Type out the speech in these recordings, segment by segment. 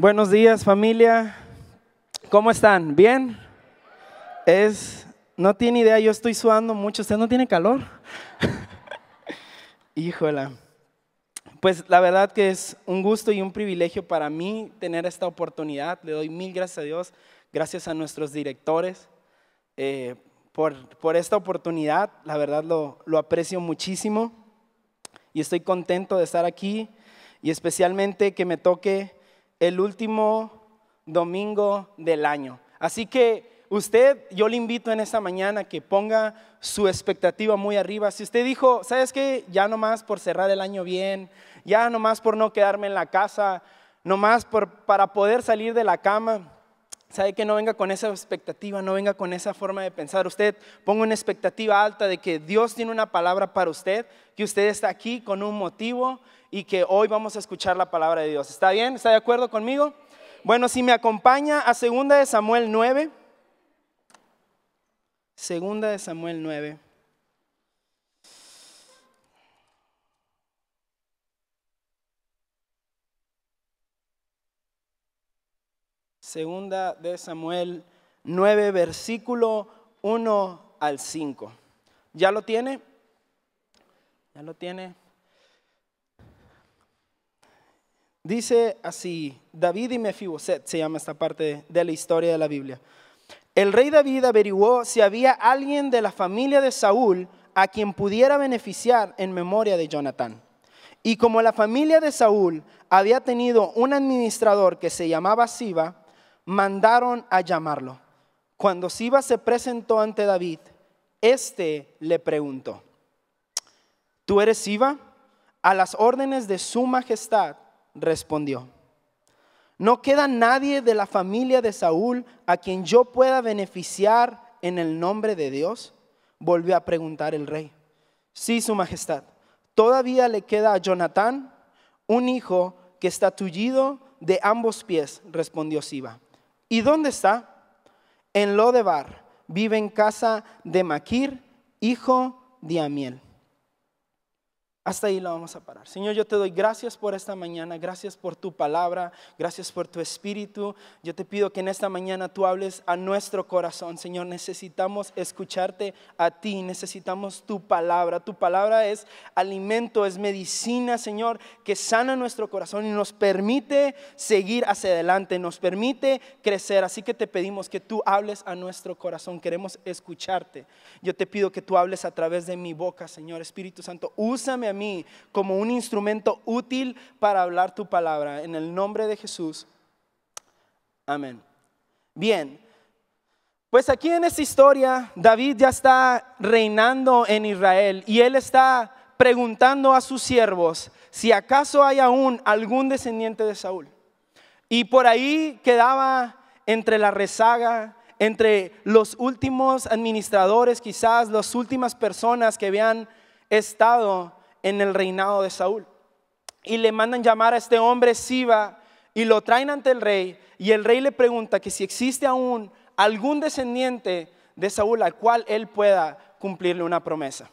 Buenos días familia. ¿Cómo están? ¿Bien? Es, no tiene idea, yo estoy sudando mucho. ¿Usted no tiene calor? Híjola. Pues la verdad que es un gusto y un privilegio para mí tener esta oportunidad. Le doy mil gracias a Dios, gracias a nuestros directores eh, por, esta oportunidad. La verdad lo aprecio muchísimo y estoy contento de estar aquí y especialmente que me toque el último domingo del año. Así que usted, yo le invito en esta mañana que ponga su expectativa muy arriba. Si usted dijo, ¿sabes qué? Ya nomás por cerrar el año bien, ya nomás por no quedarme en la casa, nomás por, para poder salir de la cama. Sabe que no venga con esa expectativa, no venga con esa forma de pensar. Usted ponga una expectativa alta de que Dios tiene una palabra para usted, que usted está aquí con un motivo y que hoy vamos a escuchar la palabra de Dios. ¿Está bien? ¿Está de acuerdo conmigo? Bueno, si me acompaña a 2 de Samuel 9. 2 de Samuel 9. Segunda de Samuel 9, versículo 1 al 5. ¿Ya lo tiene? ¿Ya lo tiene? Dice así, David y Mefiboset se llama esta parte de la historia de la Biblia. El rey David averiguó si había alguien de la familia de Saúl a quien pudiera beneficiar en memoria de Jonatán. Y como la familia de Saúl había tenido un administrador que se llamaba Siba, mandaron a llamarlo. Cuando Siba se presentó ante David, este le preguntó: ¿Tú eres Siba? A las órdenes de su majestad respondió, no queda nadie de la familia de Saúl a quien yo pueda beneficiar en el nombre de Dios. Volvió a preguntar el rey, sí, su majestad, todavía le queda a Jonatán un hijo que está tullido de ambos pies, respondió Siba. ¿Y dónde está? En Lodebar, vive en casa de Maquir, hijo de Amiel. Hasta ahí lo vamos a parar. Señor, yo te doy gracias por esta mañana, gracias por tu palabra, gracias por tu espíritu. Yo te pido que en esta mañana tú hables a nuestro corazón. Señor, necesitamos escucharte a ti, necesitamos tu palabra. Tu palabra es alimento, es medicina, Señor, que sana nuestro corazón y nos permite seguir hacia adelante, nos permite crecer. Así que te pedimos que tú hables a nuestro corazón, queremos escucharte. Yo te pido que tú hables a través de mi boca, Señor. Espíritu Santo, úsame a mí como un instrumento útil para hablar tu palabra. En el nombre de Jesús. Amén. Bien, pues aquí en esta historia David ya está reinando en Israel y él está preguntando a sus siervos si acaso hay aún algún descendiente de Saúl. Y por ahí quedaba entre la rezaga, entre los últimos administradores, quizás las últimas personas que habían estado en el reinado de Saúl. Y le mandan llamar a este hombre Siba y lo traen ante el rey. Y el rey le pregunta que si existe aún algún descendiente de Saúl al cual él pueda cumplirle una promesa.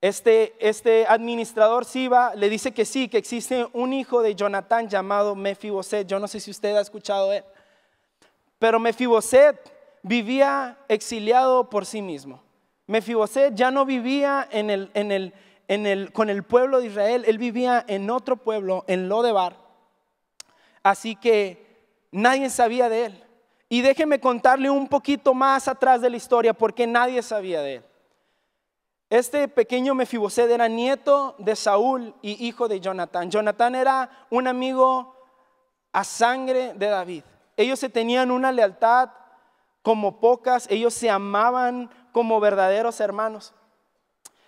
Este, este administrador Siba le dice que sí, que existe un hijo de Jonatán llamado Mefiboset. Yo no sé si usted ha escuchado él, pero Mefiboset vivía exiliado por sí mismo. Mefiboset ya no vivía en el, en el, el, con el pueblo de Israel, él vivía en otro pueblo, en Lodebar. Así que nadie sabía de él. Y déjeme contarle un poquito más atrás de la historia, porque nadie sabía de él. Este pequeño Mefiboset era nieto de Saúl y hijo de Jonatán. Jonatán era un amigo a sangre de David. Ellos se tenían una lealtad como pocas, ellos se amaban como verdaderos hermanos.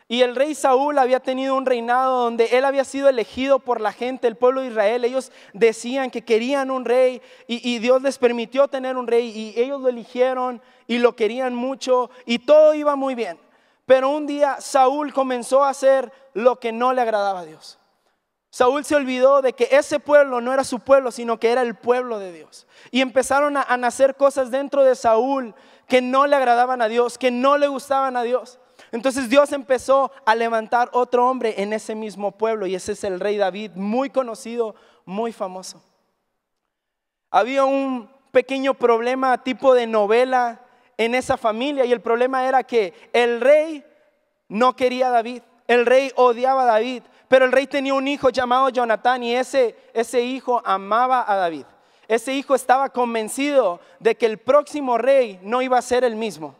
Y el rey Saúl había tenido un reinado donde él había sido elegido por la gente, el pueblo de Israel. Ellos decían que querían un rey y, Dios les permitió tener un rey y ellos lo eligieron y lo querían mucho y todo iba muy bien. Pero un día Saúl comenzó a hacer lo que no le agradaba a Dios. Saúl se olvidó de que ese pueblo no era su pueblo, sino que era el pueblo de Dios. Y empezaron a, a nacer cosas dentro de Saúl que no le agradaban a Dios, que no le gustaban a Dios. Entonces Dios empezó a levantar otro hombre en ese mismo pueblo y ese es el rey David, muy conocido, muy famoso. Había un pequeño problema tipo de novela en esa familia y el problema era que el rey no quería a David, el rey odiaba a David, pero el rey tenía un hijo llamado Jonatán y ese, ese hijo amaba a David. Ese hijo estaba convencido de que el próximo rey no iba a ser el mismo.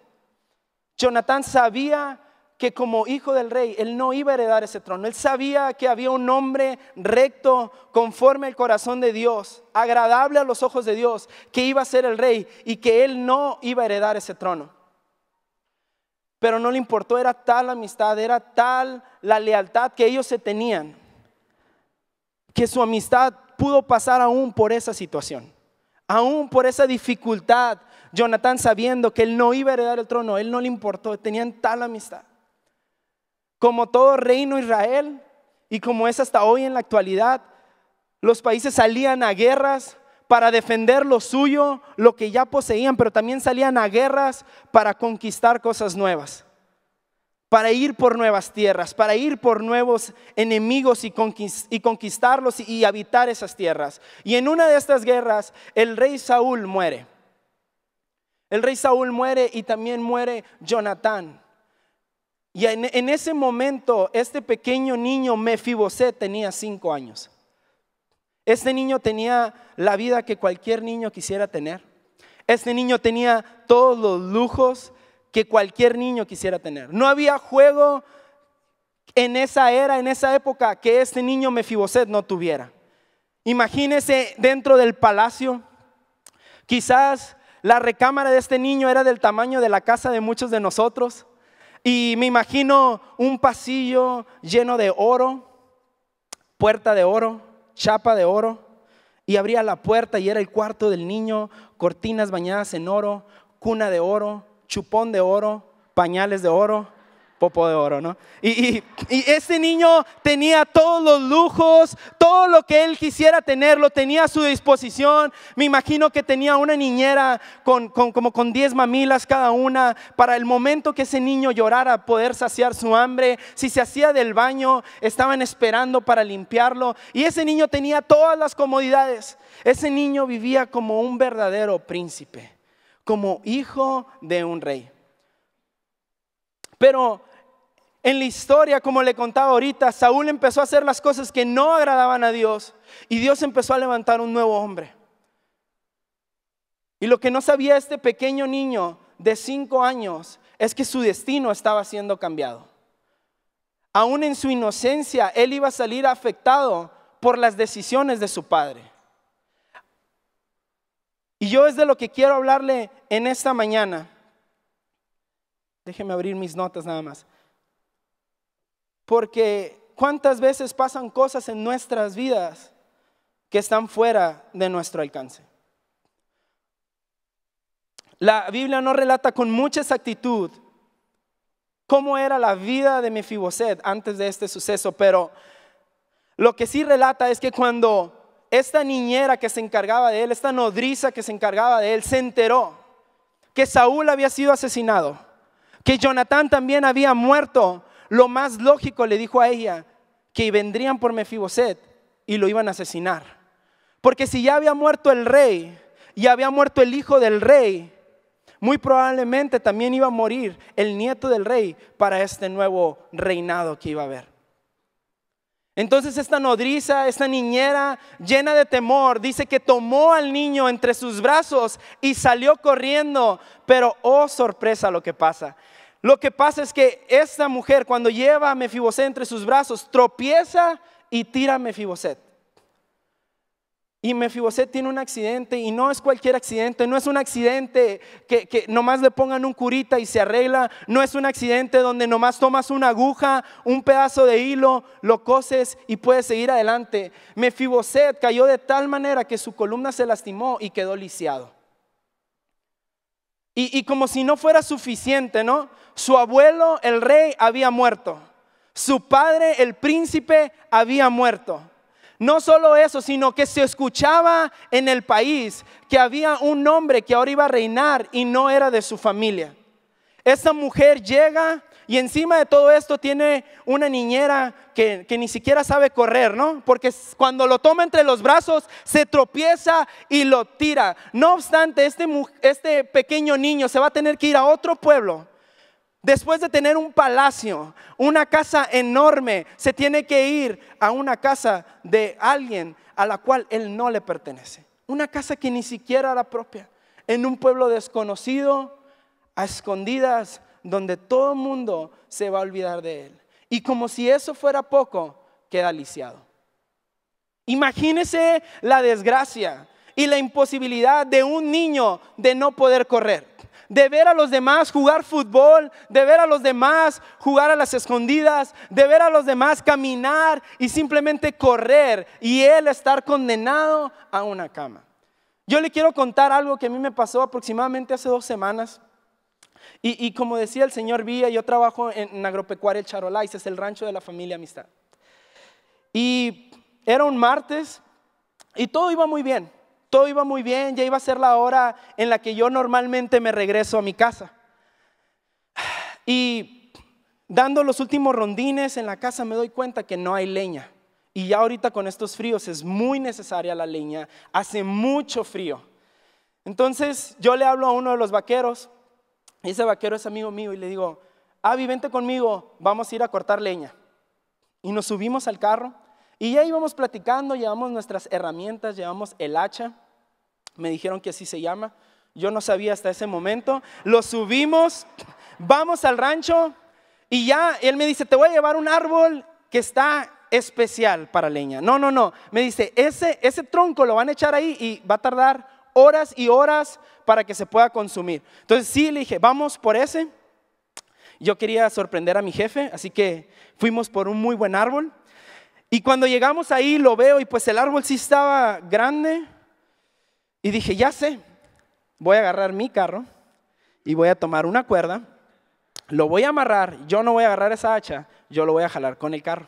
Jonatán sabía que como hijo del rey, él no iba a heredar ese trono. Él sabía que había un hombre recto, conforme al corazón de Dios, agradable a los ojos de Dios, que iba a ser el rey y que él no iba a heredar ese trono. Pero no le importó, era tal la amistad, era tal la lealtad que ellos se tenían, que su amistad pudo pasar aún por esa situación, aún por esa dificultad. Jonathan sabiendo que él no iba a heredar el trono, él no le importó, tenían tal amistad. Como todo reino Israel, y como es hasta hoy en la actualidad, los países salían a guerras para defender lo suyo, lo que ya poseían, pero también salían a guerras para conquistar cosas nuevas para ir por nuevas tierras, para ir por nuevos enemigos y, conquistarlos y habitar esas tierras. Y en una de estas guerras, el rey Saúl muere. El rey Saúl muere y también muere Jonatán. Y en, ese momento, este pequeño niño Mefibosé tenía cinco años. Este niño tenía la vida que cualquier niño quisiera tener. Este niño tenía todos los lujos que cualquier niño quisiera tener. No había juego en esa era, en esa época, que este niño Mefiboset no tuviera. Imagínese dentro del palacio, quizás la recámara de este niño era del tamaño de la casa de muchos de nosotros. Y me imagino un pasillo lleno de oro, puerta de oro, chapa de oro. Y abría la puerta y era el cuarto del niño, cortinas bañadas en oro, cuna de oro, chupón de oro, pañales de oro, popo de oro, ¿no? Y, y, este niño tenía todos los lujos, todo lo que él quisiera tener, lo tenía a su disposición. Me imagino que tenía una niñera con, con, como con 10 mamilas cada una, para el momento que ese niño llorara, poder saciar su hambre. Si se hacía del baño, estaban esperando para limpiarlo. Y ese niño tenía todas las comodidades. Ese niño vivía como un verdadero príncipe como hijo de un rey. Pero en la historia, como le contaba ahorita, Saúl empezó a hacer las cosas que no agradaban a Dios y Dios empezó a levantar un nuevo hombre. Y lo que no sabía este pequeño niño de cinco años es que su destino estaba siendo cambiado. Aún en su inocencia, él iba a salir afectado por las decisiones de su padre. Y yo es de lo que quiero hablarle en esta mañana. Déjeme abrir mis notas nada más. Porque cuántas veces pasan cosas en nuestras vidas que están fuera de nuestro alcance. La Biblia no relata con mucha exactitud cómo era la vida de Mefiboset antes de este suceso, pero lo que sí relata es que cuando esta niñera que se encargaba de él, esta nodriza que se encargaba de él, se enteró que Saúl había sido asesinado, que Jonatán también había muerto. Lo más lógico le dijo a ella que vendrían por Mefiboset y lo iban a asesinar. Porque si ya había muerto el rey y había muerto el hijo del rey, muy probablemente también iba a morir el nieto del rey para este nuevo reinado que iba a haber. Entonces esta nodriza, esta niñera llena de temor, dice que tomó al niño entre sus brazos y salió corriendo. Pero oh sorpresa lo que pasa. Lo que pasa es que esta mujer cuando lleva a Mefiboset entre sus brazos tropieza y tira a Mefiboset. Y Mefiboset tiene un accidente y no es cualquier accidente, no es un accidente que, nomás le pongan un curita y se arregla, no es un accidente donde nomás tomas una aguja, un pedazo de hilo, lo coses y puedes seguir adelante. Mefiboset cayó de tal manera que su columna se lastimó y quedó lisiado. Y, y como si no fuera suficiente, ¿no? Su abuelo, el rey, había muerto. Su padre, el príncipe, había muerto. No solo eso, sino que se escuchaba en el país que había un hombre que ahora iba a reinar y no era de su familia. Esa mujer llega y encima de todo esto tiene una niñera que, ni siquiera sabe correr, ¿no? Porque cuando lo toma entre los brazos, se tropieza y lo tira. No obstante, este, este pequeño niño se va a tener que ir a otro pueblo Después de tener un palacio, una casa enorme, se tiene que ir a una casa de alguien a la cual él no le pertenece. Una casa que ni siquiera era propia, en un pueblo desconocido, a escondidas, donde todo el mundo se va a olvidar de él. Y como si eso fuera poco, queda lisiado. Imagínese la desgracia y la imposibilidad de un niño de no poder correr de ver a los demás jugar fútbol, de ver a los demás jugar a las escondidas, de ver a los demás caminar y simplemente correr y él estar condenado a una cama. Yo le quiero contar algo que a mí me pasó aproximadamente hace dos semanas. Y, como decía el señor Villa, yo trabajo en, Agropecuario El Charolais, es el rancho de la familia Amistad. Y era un martes y todo iba muy bien. Todo iba muy bien, ya iba a ser la hora en la que yo normalmente me regreso a mi casa. Y dando los últimos rondines en la casa me doy cuenta que no hay leña. Y ya ahorita con estos fríos es muy necesaria la leña, hace mucho frío. Entonces yo le hablo a uno de los vaqueros, ese vaquero es amigo mío, y le digo, Avi, vente conmigo, vamos a ir a cortar leña. Y nos subimos al carro y ya íbamos platicando, llevamos nuestras herramientas, llevamos el hacha, me dijeron que así se llama, yo no sabía hasta ese momento, lo subimos, vamos al rancho y ya él me dice, te voy a llevar un árbol que está especial para leña. No, no, no, me dice, ese, ese tronco lo van a echar ahí y va a tardar horas y horas para que se pueda consumir. Entonces sí, le dije, vamos por ese. Yo quería sorprender a mi jefe, así que fuimos por un muy buen árbol. Y cuando llegamos ahí lo veo y pues el árbol sí estaba grande. Y dije, ya sé, voy a agarrar mi carro y voy a tomar una cuerda, lo voy a amarrar, yo no voy a agarrar esa hacha, yo lo voy a jalar con el carro.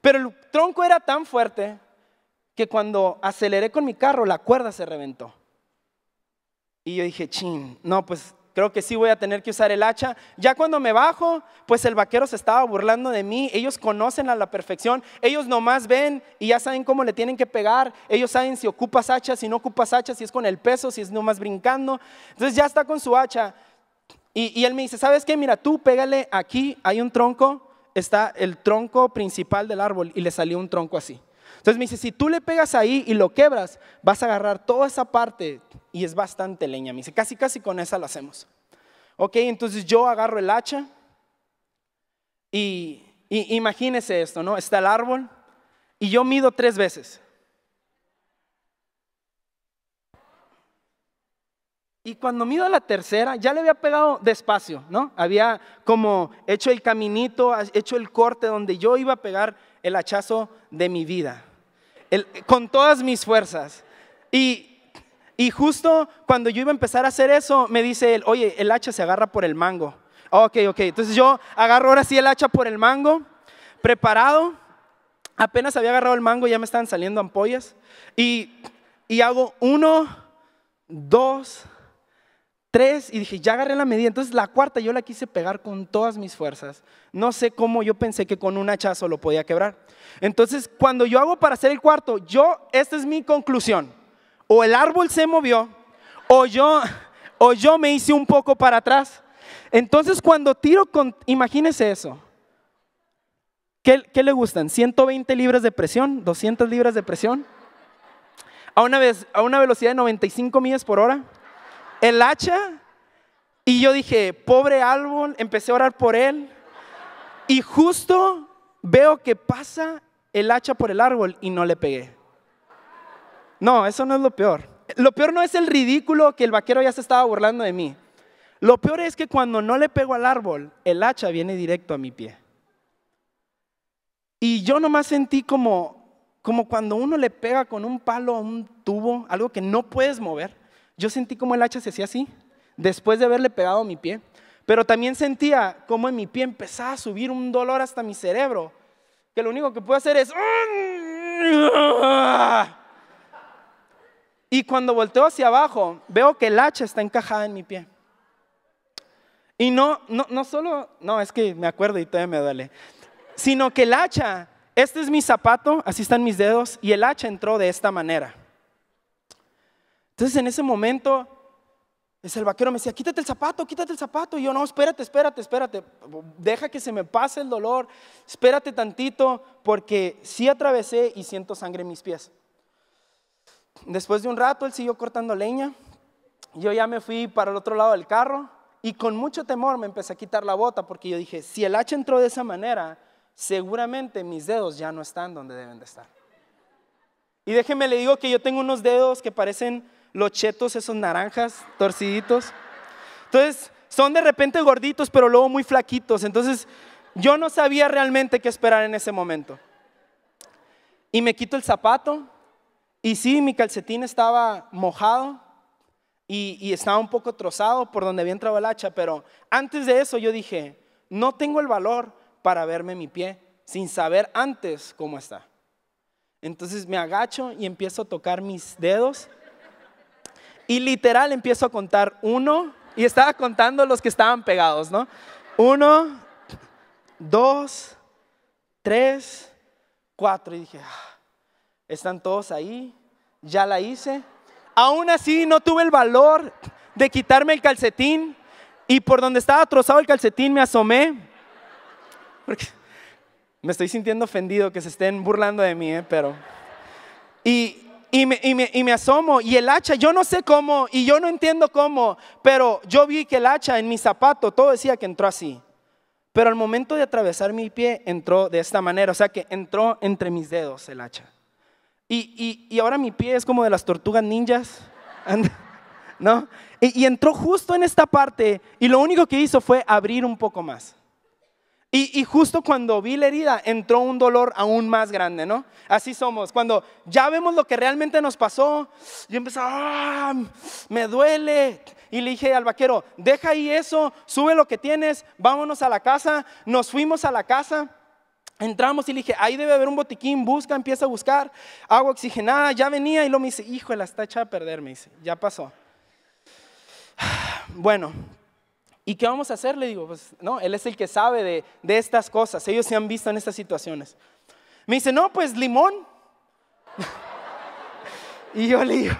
Pero el tronco era tan fuerte que cuando aceleré con mi carro la cuerda se reventó. Y yo dije, chin, no, pues creo que sí voy a tener que usar el hacha. Ya cuando me bajo, pues el vaquero se estaba burlando de mí. Ellos conocen a la perfección. Ellos nomás ven y ya saben cómo le tienen que pegar. Ellos saben si ocupas hacha, si no ocupas hacha, si es con el peso, si es nomás brincando. Entonces ya está con su hacha. Y, y él me dice, ¿sabes qué? Mira, tú pégale aquí, hay un tronco, está el tronco principal del árbol y le salió un tronco así. Entonces me dice, si tú le pegas ahí y lo quebras, vas a agarrar toda esa parte y es bastante leña. Me dice, casi, casi con esa lo hacemos. Ok, entonces yo agarro el hacha y, y imagínese esto, ¿no? Está el árbol y yo mido tres veces. Y cuando mido la tercera, ya le había pegado despacio, ¿no? Había como hecho el caminito, hecho el corte donde yo iba a pegar el hachazo de mi vida con todas mis fuerzas. Y, y justo cuando yo iba a empezar a hacer eso, me dice él, oye, el hacha se agarra por el mango. Ok, ok, entonces yo agarro ahora sí el hacha por el mango, preparado, apenas había agarrado el mango, ya me estaban saliendo ampollas, y, y hago uno, dos, tres y dije, ya agarré la medida. Entonces la cuarta yo la quise pegar con todas mis fuerzas. No sé cómo yo pensé que con un hachazo lo podía quebrar. Entonces cuando yo hago para hacer el cuarto, yo, esta es mi conclusión. O el árbol se movió o yo, o yo me hice un poco para atrás. Entonces cuando tiro con, imagínese eso. ¿Qué, le gustan? ¿120 libras de presión? ¿200 libras de presión? A una, vez, a una velocidad de 95 millas por hora el hacha. Y yo dije, pobre árbol, empecé a orar por él. Y justo veo que pasa el hacha por el árbol y no le pegué. No, eso no es lo peor. Lo peor no es el ridículo que el vaquero ya se estaba burlando de mí. Lo peor es que cuando no le pego al árbol, el hacha viene directo a mi pie. Y yo nomás sentí como, como cuando uno le pega con un palo a un tubo, algo que no puedes mover yo sentí como el hacha se hacía así, después de haberle pegado mi pie. Pero también sentía como en mi pie empezaba a subir un dolor hasta mi cerebro, que lo único que pude hacer es... Ah". Y cuando volteo hacia abajo, veo que el hacha está encajada en mi pie. Y no, no, no solo, no, es que me acuerdo y todavía me duele, sino que el hacha, este es mi zapato, así están mis dedos, y el hacha entró de esta manera. Entonces en ese momento, el vaquero me decía, quítate el zapato, quítate el zapato. Y yo, no, espérate, espérate, espérate. Deja que se me pase el dolor. Espérate tantito, porque sí atravesé y siento sangre en mis pies. Después de un rato, él siguió cortando leña. Yo ya me fui para el otro lado del carro y con mucho temor me empecé a quitar la bota porque yo dije, si el hacha entró de esa manera, seguramente mis dedos ya no están donde deben de estar. Y déjeme le digo que yo tengo unos dedos que parecen los chetos, esos naranjas torciditos. Entonces, son de repente gorditos, pero luego muy flaquitos. Entonces, yo no sabía realmente qué esperar en ese momento. Y me quito el zapato. Y sí, mi calcetín estaba mojado y, estaba un poco trozado por donde había entrado el hacha, pero antes de eso yo dije, no tengo el valor para verme mi pie sin saber antes cómo está. Entonces me agacho y empiezo a tocar mis dedos y literal empiezo a contar uno, y estaba contando los que estaban pegados, ¿no? Uno, dos, tres, cuatro. Y dije, ah, están todos ahí, ya la hice. Aún así no tuve el valor de quitarme el calcetín y por donde estaba trozado el calcetín me asomé. Porque me estoy sintiendo ofendido que se estén burlando de mí, ¿eh? pero... Y, y me, asomo y el hacha, yo no sé cómo y yo no entiendo cómo, pero yo vi que el hacha en mi zapato, todo decía que entró así. Pero al momento de atravesar mi pie, entró de esta manera, o sea que entró entre mis dedos el hacha. Y, y ahora mi pie es como de las tortugas ninjas, ¿no? y entró justo en esta parte y lo único que hizo fue abrir un poco más. Y, justo cuando vi la herida, entró un dolor aún más grande, ¿no? Así somos. Cuando ya vemos lo que realmente nos pasó, yo empecé, ah, me duele. Y le dije al vaquero, deja ahí eso, sube lo que tienes, vámonos a la casa. Nos fuimos a la casa. Entramos y le dije, ahí debe haber un botiquín, busca, empieza a buscar agua oxigenada, ya venía y luego me dice, la está hecha a perder, me dice, ya pasó. Bueno, ¿Y qué vamos a hacer? Le digo, pues no, Él es el que sabe de, estas cosas. Ellos se han visto en estas situaciones. Me dice, no, pues limón. y yo le digo,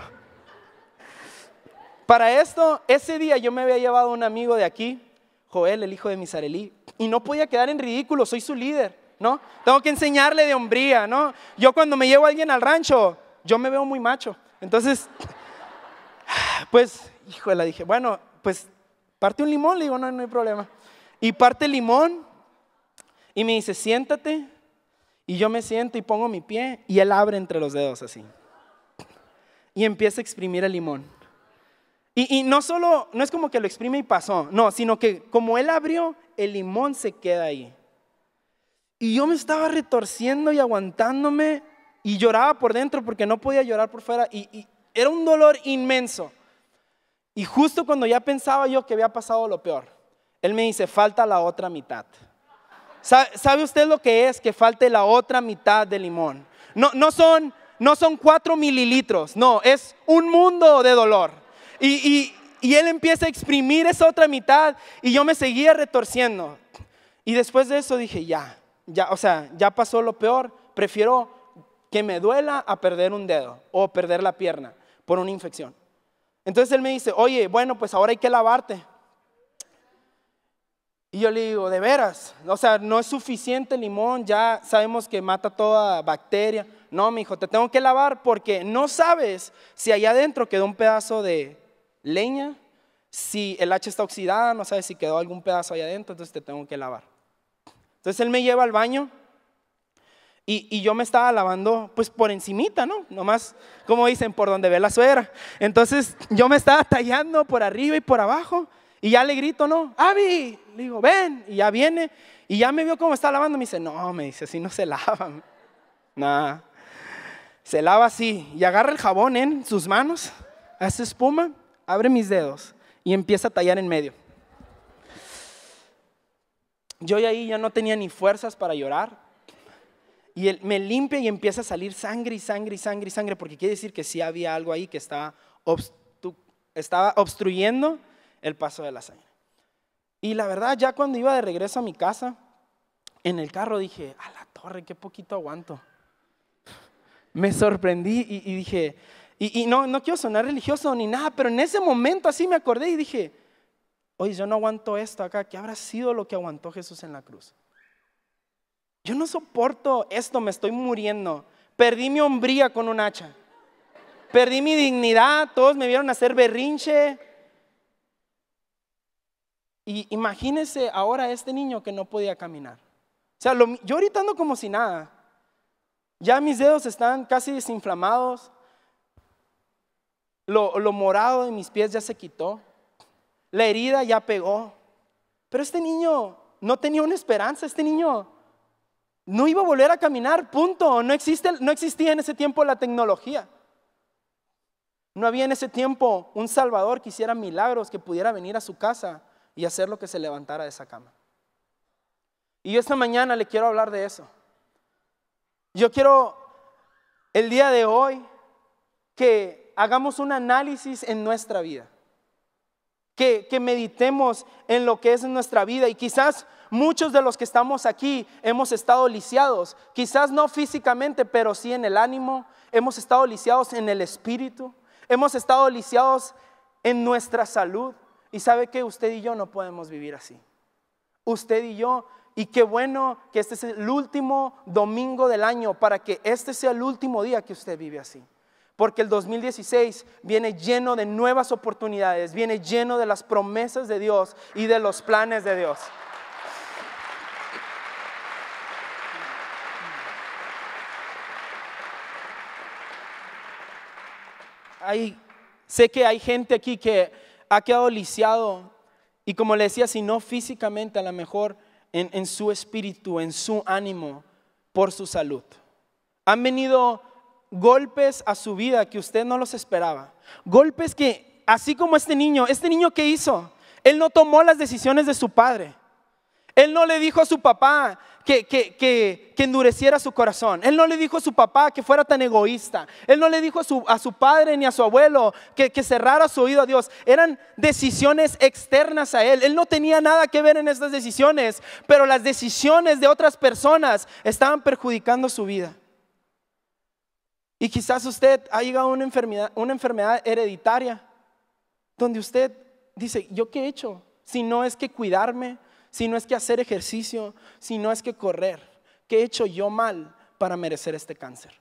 para esto, ese día yo me había llevado un amigo de aquí, Joel, el hijo de Misarelí, y no podía quedar en ridículo, soy su líder, ¿no? Tengo que enseñarle de hombría, ¿no? Yo cuando me llevo a alguien al rancho, yo me veo muy macho. Entonces, pues, hijo, híjole, dije, bueno, pues parte un limón, le digo, no, no hay problema. Y parte el limón y me dice, siéntate. Y yo me siento y pongo mi pie y él abre entre los dedos así. Y empieza a exprimir el limón. Y, no solo, no es como que lo exprime y pasó, no, sino que como él abrió, el limón se queda ahí. Y yo me estaba retorciendo y aguantándome y lloraba por dentro porque no podía llorar por fuera. y era un dolor inmenso. Y justo cuando ya pensaba yo que había pasado lo peor, él me dice, falta la otra mitad. ¿Sabe usted lo que es que falte la otra mitad de limón? No, son, cuatro mililitros, no, es un mundo de dolor. Y, él empieza a exprimir esa otra mitad y yo me seguía retorciendo. Y después de eso dije, ya, ya, o sea, ya pasó lo peor, prefiero que me duela a perder un dedo o perder la pierna por una infección. Entonces él me dice, oye, bueno, pues ahora hay que lavarte. Y yo le digo, de veras, o sea, no es suficiente limón, ya sabemos que mata toda bacteria. No, mi hijo, te tengo que lavar porque no sabes si allá adentro quedó un pedazo de leña, si el hacha está oxidada, no sabes si quedó algún pedazo allá adentro, entonces te tengo que lavar. Entonces él me lleva al baño y, yo me estaba lavando pues por encimita, ¿no? Nomás, como dicen, por donde ve la suegra. Entonces yo me estaba tallando por arriba y por abajo. Y ya le grito, ¿no? Avi, le digo, ven. Y ya viene. Y ya me vio cómo estaba lavando. Me dice, no, me dice, así no se lava. Nada. Se lava así. Y agarra el jabón en sus manos. Hace espuma. Abre mis dedos. Y empieza a tallar en medio. Yo ya ahí ya no tenía ni fuerzas para llorar y él me limpia y empieza a salir sangre y sangre y sangre y sangre, porque quiere decir que sí había algo ahí que estaba, obstruyendo el paso de la sangre. Y la verdad, ya cuando iba de regreso a mi casa, en el carro dije, a la torre, qué poquito aguanto. Me sorprendí y, dije, y, no, no quiero sonar religioso ni nada, pero en ese momento así me acordé y dije, oye, yo no aguanto esto acá, ¿qué habrá sido lo que aguantó Jesús en la cruz? yo no soporto esto, me estoy muriendo. Perdí mi hombría con un hacha. Perdí mi dignidad, todos me vieron hacer berrinche. Y imagínense ahora este niño que no podía caminar. O sea, yo ahorita como si nada. Ya mis dedos están casi desinflamados. lo morado de mis pies ya se quitó. La herida ya pegó. Pero este niño no tenía una esperanza. Este niño no iba a volver a caminar, punto. No, existe, no existía en ese tiempo la tecnología. No había en ese tiempo un Salvador que hiciera milagros, que pudiera venir a su casa y hacer lo que se levantara de esa cama. Y esta mañana le quiero hablar de eso. Yo quiero el día de hoy que hagamos un análisis en nuestra vida que, meditemos en lo que es nuestra vida y quizás Muchos de los que estamos aquí hemos estado lisiados, quizás no físicamente, pero sí en el ánimo, hemos estado lisiados en el espíritu, hemos estado lisiados en nuestra salud. Y sabe que usted y yo no podemos vivir así. Usted y yo, y qué bueno que este es el último domingo del año para que este sea el último día que usted vive así porque el 2016 viene lleno de nuevas oportunidades, viene lleno de las promesas de Dios y de los planes de Dios. Hay, sé que hay gente aquí que ha quedado lisiado y como le decía, si no físicamente, a lo mejor en, en su espíritu, en su ánimo, por su salud. Han venido golpes a su vida que usted no los esperaba. Golpes que, así como este niño, este niño que hizo, él no tomó las decisiones de su padre. Él no le dijo a su papá que, endureciera su corazón. Él no le dijo a su papá que fuera tan egoísta. Él no le dijo a su, padre ni a su abuelo que, que cerrara su oído a Dios. Eran decisiones externas a él. Él no tenía nada que ver en estas decisiones, pero las decisiones de otras personas estaban perjudicando su vida. Y quizás usted ha llegado a una enfermedad, una enfermedad hereditaria, donde usted dice, ¿yo qué he hecho? Si no es que cuidarme, si no es que hacer ejercicio, si no es que correr, ¿qué he hecho yo mal para merecer este cáncer?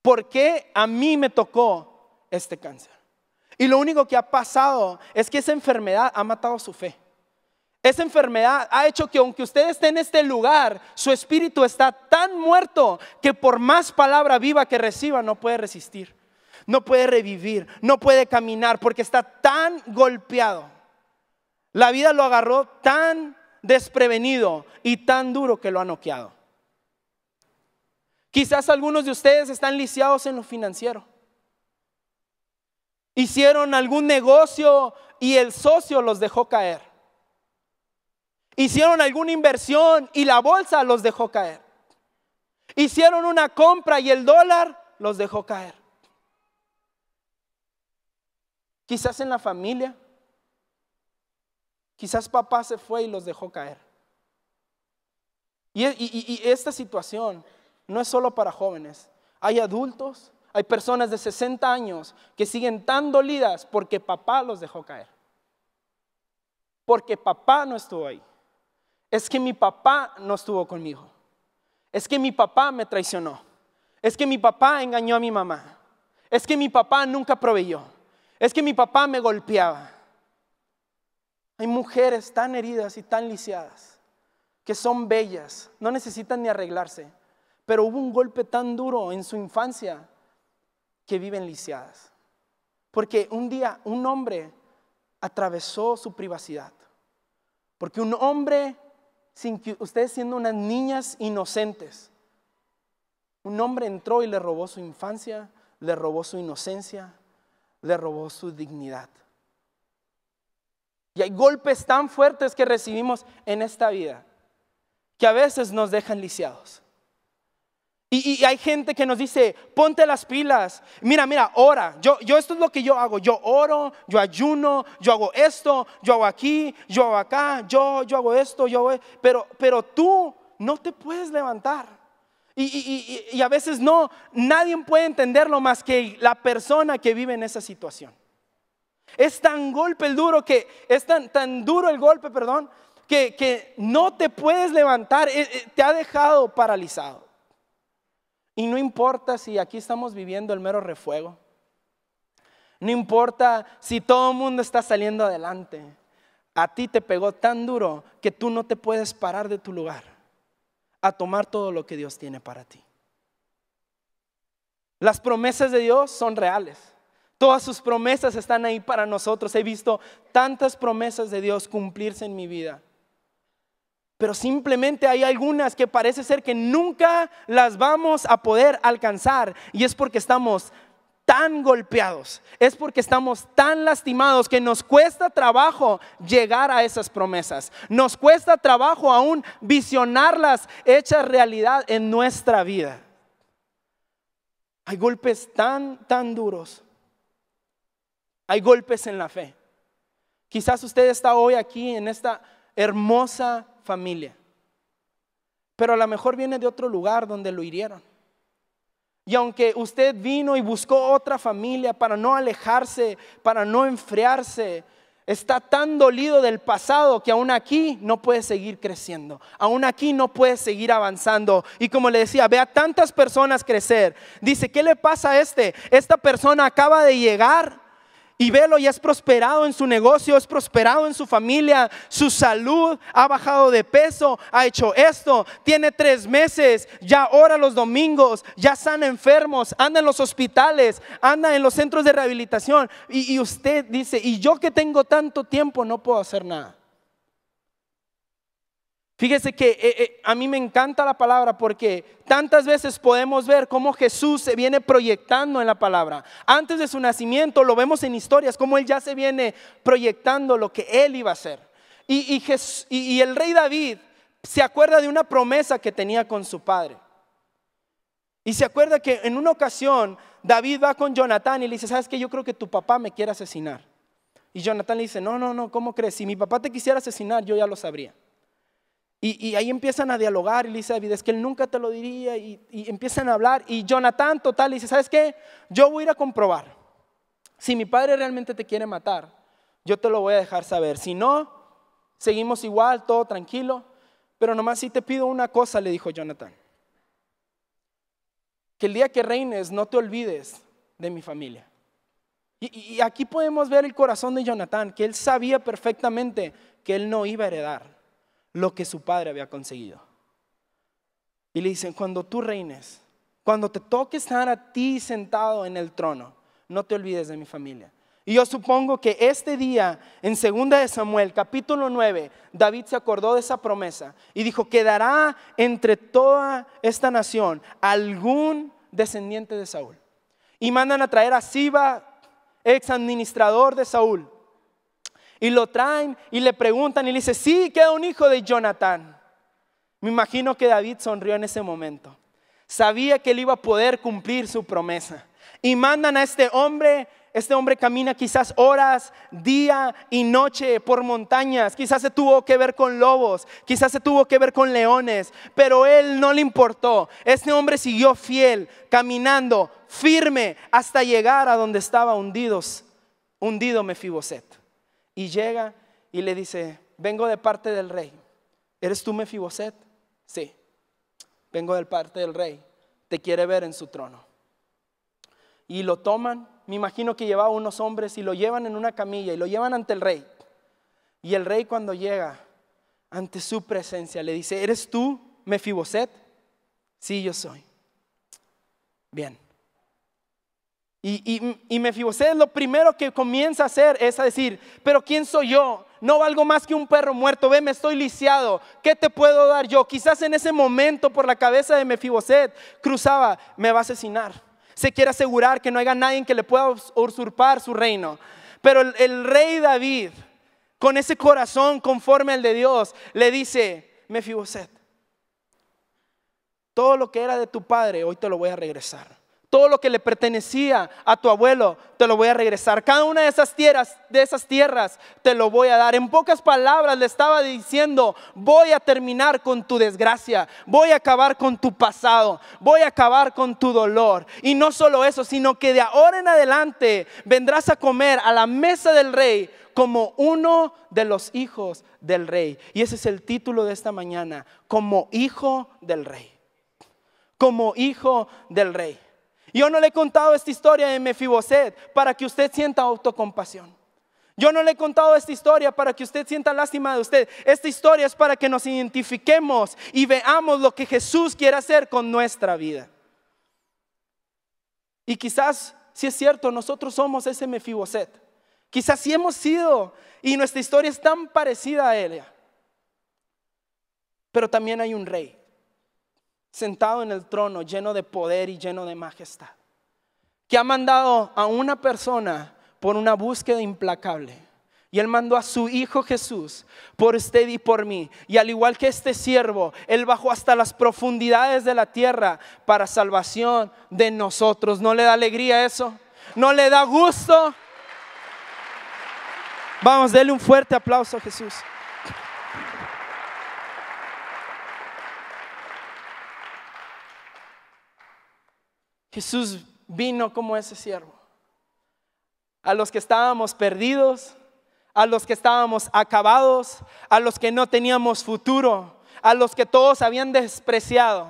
¿Por qué a mí me tocó este cáncer? Y lo único que ha pasado es que esa enfermedad ha matado su fe. Esa enfermedad ha hecho que aunque usted esté en este lugar, su espíritu está tan muerto que por más palabra viva que reciba no puede resistir, no puede revivir, no puede caminar porque está tan golpeado. La vida lo agarró tan desprevenido y tan duro que lo ha noqueado. Quizás algunos de ustedes están lisiados en lo financiero. Hicieron algún negocio y el socio los dejó caer Hicieron alguna inversión y la bolsa los dejó caer. Hicieron una compra y el dólar los dejó caer. Quizás en la familia. Quizás papá se fue y los dejó caer. Y, e, esta situación no es solo para jóvenes. Hay adultos, hay personas de 60 años que siguen tan dolidas porque papá los dejó caer. Porque papá no estuvo ahí. Es que mi papá no estuvo conmigo. Es que mi papá me traicionó. Es que mi papá engañó a mi mamá. Es que mi papá nunca proveyó. Es que mi papá me golpeaba. Hay mujeres tan heridas y tan lisiadas que son bellas, no necesitan ni arreglarse, pero hubo un golpe tan duro en su infancia que viven lisiadas. Porque un día un hombre atravesó su privacidad. Porque un hombre sin que ustedes siendo unas niñas inocentes. Un hombre entró y le robó su infancia, le robó su inocencia, le robó su dignidad. Y hay golpes tan fuertes que recibimos en esta vida que a veces nos dejan lisiados. Y, hay gente que nos dice, ponte las pilas, mira, mira, ora. Yo, yo esto es lo que yo hago. Yo oro, yo ayuno, yo hago esto, yo hago aquí, yo hago acá, yo, yo hago esto, yo hago... E-". Pero, pero tú no te puedes levantar. Y, a veces no, nadie puede entenderlo más que la persona que vive en esa situación. Es tan golpe el duro que, es tan, tan duro el golpe, perdón, que no te puedes levantar, e, e, te ha dejado paralizado. Y no importa si aquí estamos viviendo el mero refuego. No importa si todo el mundo está saliendo adelante. A ti te pegó tan duro que tú no te puedes parar de tu lugar a tomar todo lo que Dios tiene para ti. Las promesas de Dios son reales. Todas sus promesas están ahí para nosotros. He visto tantas promesas de Dios cumplirse en mi vida. Pero simplemente hay algunas que parece ser que nunca las vamos a poder alcanzar. Y es porque estamos tan golpeados, es porque estamos tan lastimados que nos cuesta trabajo llegar a esas promesas. Nos cuesta trabajo aún visionarlas hechas realidad en nuestra vida. Hay golpes tan, tan duros. Hay golpes en la fe. Quizás usted está hoy aquí en esta hermosa familia. Pero a lo mejor viene de otro lugar donde lo hirieron. Y aunque usted vino y buscó otra familia para no alejarse, para no enfriarse, está tan dolido del pasado que aún aquí no puede seguir creciendo, aún aquí no puede seguir avanzando. Y como le decía, ve a tantas personas crecer. Dice, ¿qué le pasa a este? Esta persona acaba de llegar y velo y es prosperado en su negocio, es prosperado en su familia, su salud ha bajado de peso, ha hecho esto, tiene tres meses, ya ora los domingos, ya están enfermos, anda en los hospitales, anda en los centros de rehabilitación. Y, y usted dice, y yo que tengo tanto tiempo no puedo hacer nada. Fíjese que eh, eh, a mí me encanta la palabra porque tantas veces podemos ver cómo Jesús se viene proyectando en la palabra. Antes de su nacimiento lo vemos en historias, cómo él ya se viene proyectando lo que él iba a hacer. Y, y, el rey David se acuerda de una promesa que tenía con su padre. Y se acuerda que en una ocasión David va con Jonatán y le dice, ¿sabes que Yo creo que tu papá me quiere asesinar. Y Jonatán le dice, no, no, no, ¿cómo crees? Si mi papá te quisiera asesinar, yo ya lo sabría. Y, ahí empiezan a dialogar y dice David, es que él nunca te lo diría y, empiezan a hablar. Y Jonathan total dice, ¿sabes qué? Yo voy a ir a comprobar. Si mi padre realmente te quiere matar, yo te lo voy a dejar saber. Si no, seguimos igual, todo tranquilo. Pero nomás si te pido una cosa, le dijo Jonathan. Que el día que reines no te olvides de mi familia. y, aquí podemos ver el corazón de Jonathan, que él sabía perfectamente que él no iba a heredar lo que su padre había conseguido. Y le dicen, cuando tú reines, cuando te toque estar a ti sentado en el trono, no te olvides de mi familia. Y yo supongo que este día, en segunda de Samuel, capítulo 9, David se acordó de esa promesa y dijo, quedará entre toda esta nación algún descendiente de Saúl. Y mandan a traer a Siba, ex administrador de Saúl y lo traen y le preguntan y le dice, sí, queda un hijo de Jonathan. Me imagino que David sonrió en ese momento. Sabía que él iba a poder cumplir su promesa. Y mandan a este hombre, este hombre camina quizás horas, día y noche por montañas, quizás se tuvo que ver con lobos, quizás se tuvo que ver con leones, pero él no le importó. Este hombre siguió fiel, caminando firme hasta llegar a donde estaba hundidos, hundido Mefiboset y llega y le dice, vengo de parte del rey. ¿Eres tú Mefiboset? Sí, vengo de parte del rey. Te quiere ver en su trono. Y lo toman, me imagino que llevaba unos hombres y lo llevan en una camilla y lo llevan ante el rey. Y el rey cuando llega ante su presencia le dice, ¿eres tú Mefiboset? Sí, yo soy. Bien, y, Mefiboset lo primero que comienza a hacer es a decir, pero ¿quién soy yo? No valgo más que un perro muerto, ve, me estoy lisiado, ¿qué te puedo dar yo? Quizás en ese momento por la cabeza de Mefiboset cruzaba, me va a asesinar. Se quiere asegurar que no haya nadie que le pueda usurpar su reino. Pero el rey David, con ese corazón conforme al de Dios, le dice, Mefiboset, todo lo que era de tu padre, hoy te lo voy a regresar todo lo que le pertenecía a tu abuelo, te lo voy a regresar. Cada una de esas tierras, de esas tierras, te lo voy a dar. En pocas palabras le estaba diciendo, voy a terminar con tu desgracia, voy a acabar con tu pasado, voy a acabar con tu dolor. Y no solo eso, sino que de ahora en adelante vendrás a comer a la mesa del rey como uno de los hijos del rey. Y ese es el título de esta mañana, como hijo del rey. Como hijo del rey. Yo no le he contado esta historia de Mefiboset para que usted sienta autocompasión. Yo no le he contado esta historia para que usted sienta lástima de usted. Esta historia es para que nos identifiquemos y veamos lo que Jesús quiere hacer con nuestra vida. Y quizás, si es cierto, nosotros somos ese Mefiboset. Quizás sí hemos sido y nuestra historia es tan parecida a ella. Pero también hay un rey sentado en el trono lleno de poder y lleno de majestad, que ha mandado a una persona por una búsqueda implacable. Y Él mandó a su Hijo Jesús por usted y por mí. Y al igual que este siervo, Él bajó hasta las profundidades de la tierra para salvación de nosotros. ¿No le da alegría eso? ¿No le da gusto? Vamos, déle un fuerte aplauso a Jesús. Jesús vino como ese siervo. A los que estábamos perdidos, a los que estábamos acabados, a los que no teníamos futuro, a los que todos habían despreciado.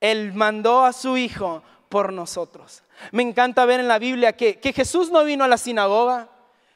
Él mandó a su Hijo por nosotros. Me encanta ver en la Biblia que, Jesús no vino a la sinagoga,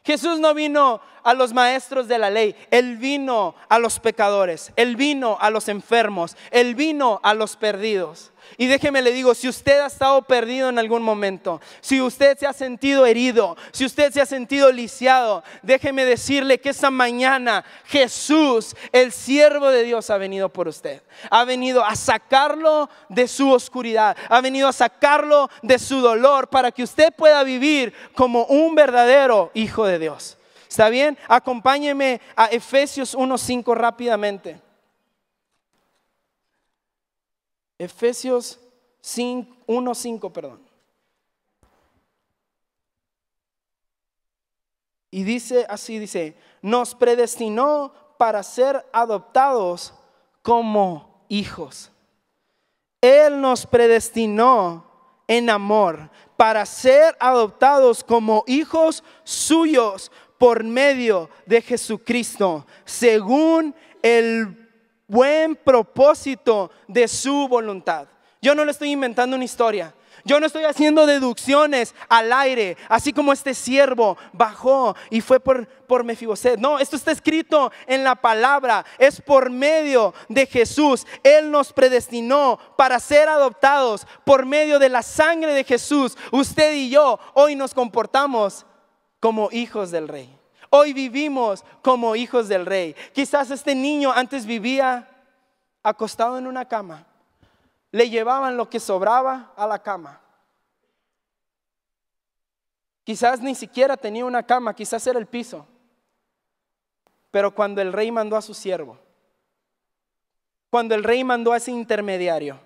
Jesús no vino a los maestros de la ley, Él vino a los pecadores, Él vino a los enfermos, Él vino a los perdidos. Y déjeme le digo, si usted ha estado perdido en algún momento, si usted se ha sentido herido, si usted se ha sentido lisiado, déjeme decirle que esta mañana Jesús, el siervo de Dios, ha venido por usted. Ha venido a sacarlo de su oscuridad, ha venido a sacarlo de su dolor para que usted pueda vivir como un verdadero hijo de Dios. ¿Está bien? Acompáñeme a Efesios 1.5 rápidamente. Efesios 1.5, perdón. Y dice así, dice, nos predestinó para ser adoptados como hijos. Él nos predestinó en amor para ser adoptados como hijos suyos por medio de Jesucristo, según el buen propósito de su voluntad. Yo no le estoy inventando una historia. Yo no estoy haciendo deducciones al aire, así como este siervo bajó y fue por, por Mefiboset. No, esto está escrito en la palabra, es por medio de Jesús. Él nos predestinó para ser adoptados por medio de la sangre de Jesús. Usted y yo hoy nos comportamos como hijos del rey. Hoy vivimos como hijos del rey. Quizás este niño antes vivía acostado en una cama. Le llevaban lo que sobraba a la cama. Quizás ni siquiera tenía una cama, quizás era el piso. Pero cuando el rey mandó a su siervo, cuando el rey mandó a ese intermediario,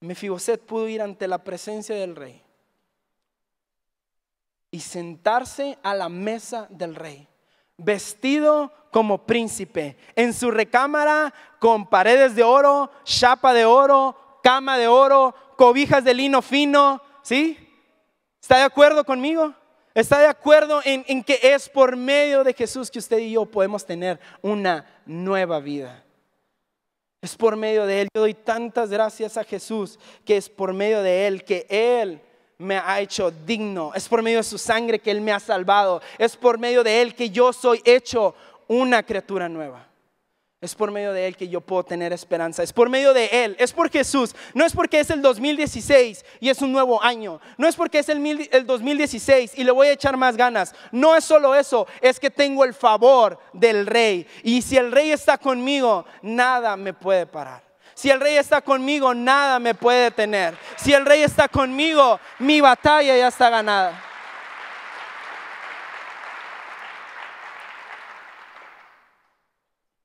Mefiboset pudo ir ante la presencia del rey y sentarse a la mesa del rey, vestido como príncipe, en su recámara con paredes de oro, chapa de oro, cama de oro, cobijas de lino fino, ¿sí? ¿Está de acuerdo conmigo? ¿Está de acuerdo en, en que es por medio de Jesús que usted y yo podemos tener una nueva vida? Es por medio de Él. Yo doy tantas gracias a Jesús que es por medio de Él, que Él me ha hecho digno. Es por medio de su sangre que Él me ha salvado. Es por medio de Él que yo soy hecho una criatura nueva. Es por medio de Él que yo puedo tener esperanza. Es por medio de Él. Es por Jesús. No es porque es el 2016 y es un nuevo año. No es porque es el, 2016 y le voy a echar más ganas. No es solo eso. Es que tengo el favor del Rey. Y si el Rey está conmigo, nada me puede parar. Si el rey está conmigo, nada me puede detener. Si el rey está conmigo, mi batalla ya está ganada.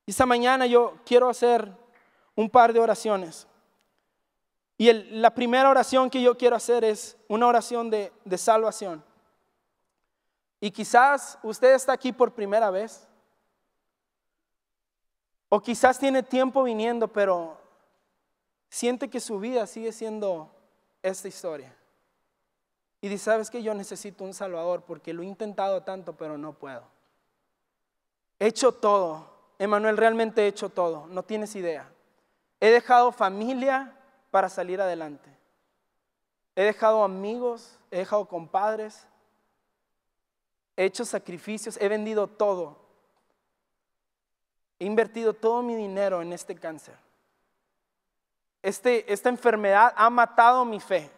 Esta mañana yo quiero hacer un par de oraciones. Y la primera oración que yo quiero hacer es una oración de salvación. Y quizás usted está aquí por primera vez. O quizás tiene tiempo viniendo, pero siente que su vida sigue siendo esta historia. Y dice, ¿sabes que Yo necesito un Salvador porque lo he intentado tanto, pero no puedo. He hecho todo. Emanuel, realmente he hecho todo. No tienes idea. He dejado familia para salir adelante. He dejado amigos, he dejado compadres. He hecho sacrificios, he vendido todo. He invertido todo mi dinero en este cáncer. Este, esta enfermedad ha matado mi fe.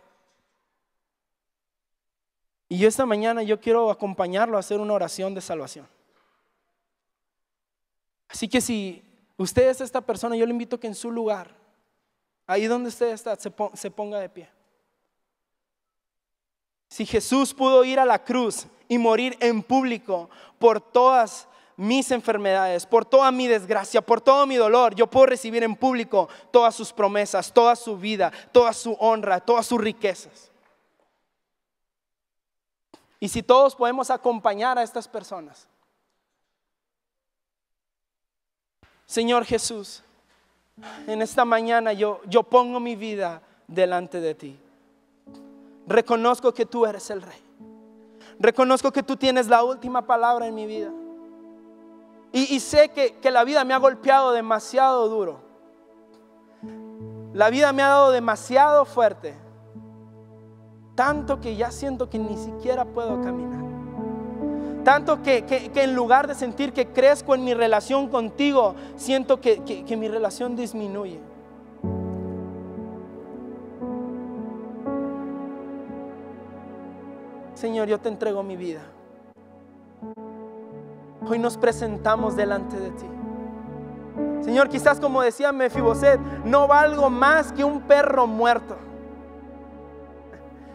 Y esta mañana yo quiero acompañarlo a hacer una oración de salvación. Así que si usted es esta persona, yo le invito a que en su lugar, ahí donde usted está, se ponga de pie. Si Jesús pudo ir a la cruz y morir en público por todas mis enfermedades, por toda mi desgracia, por todo mi dolor. Yo puedo recibir en público todas sus promesas, toda su vida, toda su honra, todas sus riquezas. Y si todos podemos acompañar a estas personas. Señor Jesús, en esta mañana yo, yo pongo mi vida delante de ti. Reconozco que tú eres el rey. Reconozco que tú tienes la última palabra en mi vida. Y, sé que, la vida me ha golpeado demasiado duro. La vida me ha dado demasiado fuerte. Tanto que ya siento que ni siquiera puedo caminar. Tanto que, que, en lugar de sentir que crezco en mi relación contigo, siento que, que mi relación disminuye. Señor, yo te entrego mi vida. Hoy nos presentamos delante de ti. Señor, quizás como decía Mefiboset, no valgo más que un perro muerto.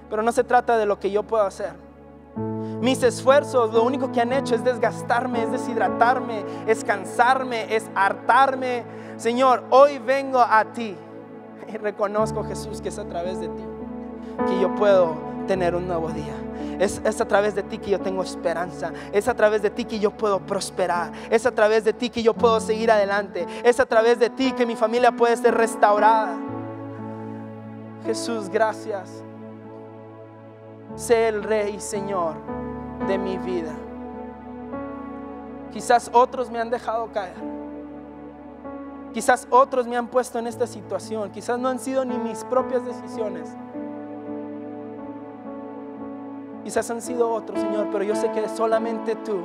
Pero no se trata de lo que yo puedo hacer. Mis esfuerzos lo único que han hecho es desgastarme, es deshidratarme, es cansarme, es hartarme. Señor, hoy vengo a ti y reconozco, Jesús, que es a través de ti que yo puedo tener un nuevo día. Es, a través de ti que yo tengo esperanza. Es a través de ti que yo puedo prosperar. Es a través de ti que yo puedo seguir adelante. Es a través de ti que mi familia puede ser restaurada. Jesús, gracias. Sé el Rey y Señor de mi vida. Quizás otros me han dejado caer. Quizás otros me han puesto en esta situación. Quizás no han sido ni mis propias decisiones Quizás han sido otros, Señor, pero yo sé que solamente tú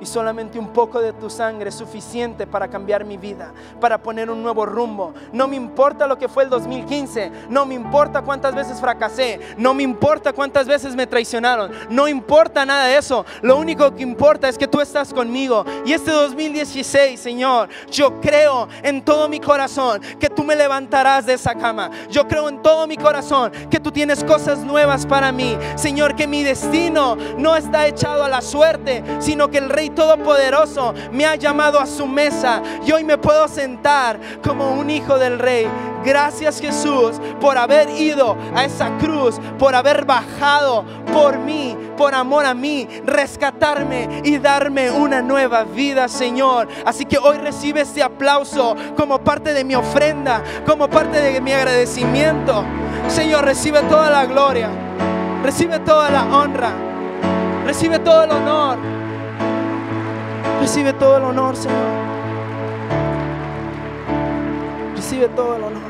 y solamente un poco de tu sangre es suficiente para cambiar mi vida, para poner un nuevo rumbo. No me importa lo que fue el 2015, no me importa cuántas veces fracasé, no me importa cuántas veces me traicionaron, no importa nada de eso. Lo único que importa es que tú estás conmigo. Y este 2016, Señor, yo creo en todo mi corazón que tú me levantarás de esa cama. Yo creo en todo mi corazón que tú tienes cosas nuevas para mí. Señor, que mi destino no está echado a la suerte, sino que el rey Todopoderoso me ha llamado a su mesa y hoy me puedo sentar como un hijo del Rey. Gracias Jesús por haber ido a esa cruz, por haber bajado por mí, por amor a mí, rescatarme y darme una nueva vida, Señor. Así que hoy recibe este aplauso como parte de mi ofrenda, como parte de mi agradecimiento. Señor, recibe toda la gloria, recibe toda la honra, recibe todo el honor. Recibe todo el honor, Señor. Recibe todo el honor.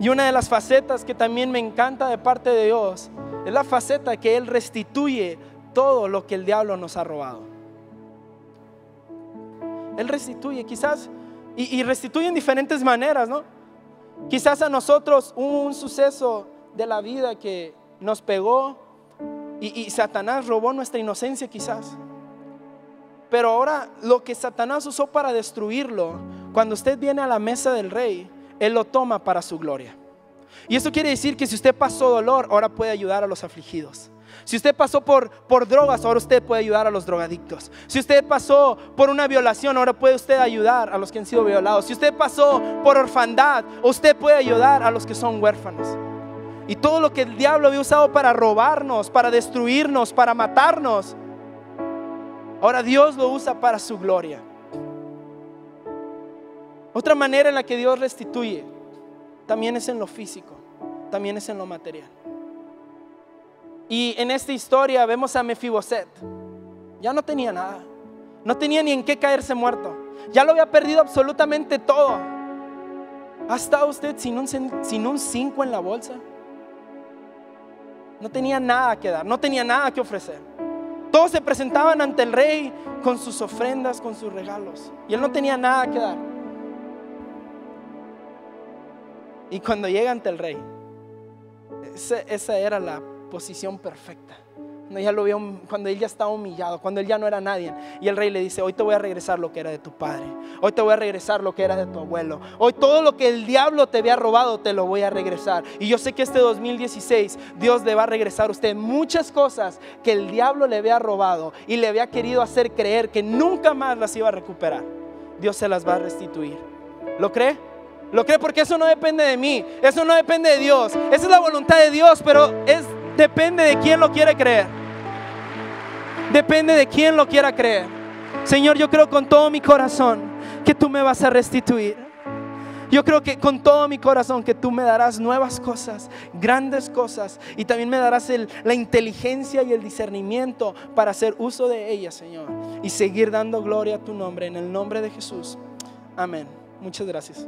Y una de las facetas que también me encanta de parte de Dios es la faceta que Él restituye todo lo que el diablo nos ha robado. Él restituye, quizás, y, restituye en diferentes maneras, ¿no? Quizás a nosotros un suceso de la vida que nos pegó, y, Satanás robó nuestra inocencia quizás. Pero ahora lo que Satanás usó para destruirlo, cuando usted viene a la mesa del rey, él lo toma para su gloria. Y eso quiere decir que si usted pasó dolor, ahora puede ayudar a los afligidos. Si usted pasó por, por drogas, ahora usted puede ayudar a los drogadictos. Si usted pasó por una violación, ahora puede usted ayudar a los que han sido violados. Si usted pasó por orfandad, usted puede ayudar a los que son huérfanos. Y todo lo que el diablo había usado para robarnos, para destruirnos, para matarnos, ahora Dios lo usa para su gloria. Otra manera en la que Dios restituye también es en lo físico, también es en lo material. Y en esta historia vemos a Mefiboset. Ya no tenía nada, no tenía ni en qué caerse muerto. Ya lo había perdido absolutamente todo. ¿Ha estado usted sin un 5 en la bolsa? No tenía nada que dar, no tenía nada que ofrecer. Todos se presentaban ante el rey con sus ofrendas, con sus regalos. Y él no tenía nada que dar. Y cuando llega ante el rey, esa, era la posición perfecta cuando ya lo cuando él ya estaba humillado, cuando él ya no era nadie. Y el rey le dice, hoy te voy a regresar lo que era de tu padre, hoy te voy a regresar lo que era de tu abuelo, hoy todo lo que el diablo te había robado te lo voy a regresar. Y yo sé que este 2016 Dios le va a regresar a usted muchas cosas que el diablo le había robado y le había querido hacer creer que nunca más las iba a recuperar. Dios se las va a restituir. ¿Lo cree? ¿Lo cree? Porque eso no depende de mí, eso no depende de Dios, esa es la voluntad de Dios, pero es Depende de quién lo quiere creer. Depende de quién lo quiera creer. Señor, yo creo con todo mi corazón que tú me vas a restituir. Yo creo que con todo mi corazón que tú me darás nuevas cosas, grandes cosas, y también me darás la inteligencia y el discernimiento para hacer uso de ellas, Señor, y seguir dando gloria a tu nombre, en el nombre de Jesús. Amén. Muchas gracias.